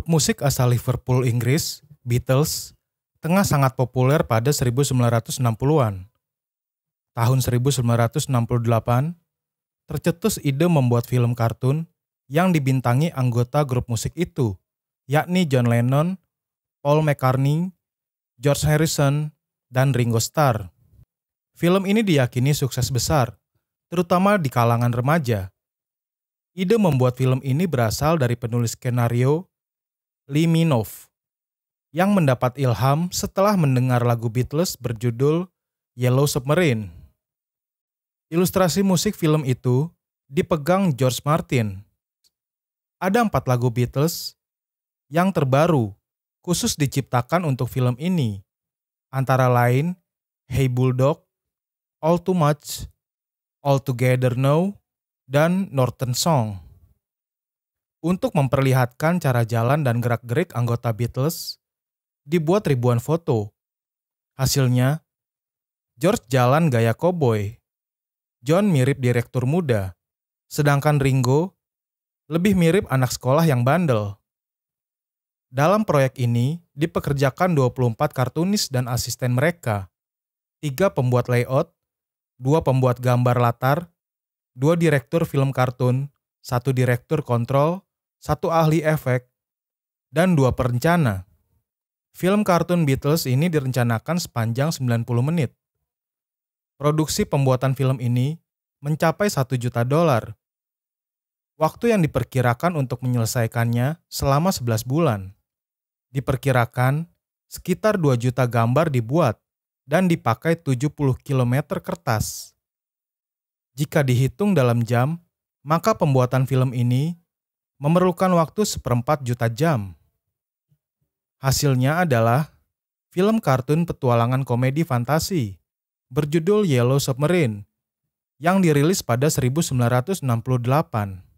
Grup musik asal Liverpool, Inggris, Beatles, tengah sangat populer pada 1960-an. Tahun 1968, tercetus ide membuat film kartun yang dibintangi anggota grup musik itu, yakni John Lennon, Paul McCartney, George Harrison, dan Ringo Starr. Film ini diyakini sukses besar, terutama di kalangan remaja. Ide membuat film ini berasal dari penulis skenario Liminov, yang mendapat ilham setelah mendengar lagu Beatles berjudul Yellow Submarine. Ilustrasi musik film itu dipegang George Martin. Ada empat lagu Beatles yang terbaru khusus diciptakan untuk film ini, antara lain Hey Bulldog, All Too Much, All Together Now, dan Norton Song. Untuk memperlihatkan cara jalan dan gerak-gerik anggota Beatles, dibuat ribuan foto. Hasilnya, George jalan gaya koboi, John mirip direktur muda, sedangkan Ringo lebih mirip anak sekolah yang bandel. Dalam proyek ini, dipekerjakan 24 kartunis dan asisten mereka, tiga pembuat layout, dua pembuat gambar latar, dua direktur film kartun, satu direktur kontrol, satu ahli efek, dan dua perencana. Film kartun Beatles ini direncanakan sepanjang 90 menit. Produksi pembuatan film ini mencapai 1 juta dolar. Waktu yang diperkirakan untuk menyelesaikannya selama 11 bulan. Diperkirakan sekitar 2 juta gambar dibuat dan dipakai 70 km kertas. Jika dihitung dalam jam, maka pembuatan film ini memerlukan waktu seperempat juta jam. Hasilnya adalah film kartun petualangan komedi fantasi berjudul Yellow Submarine yang dirilis pada 1968.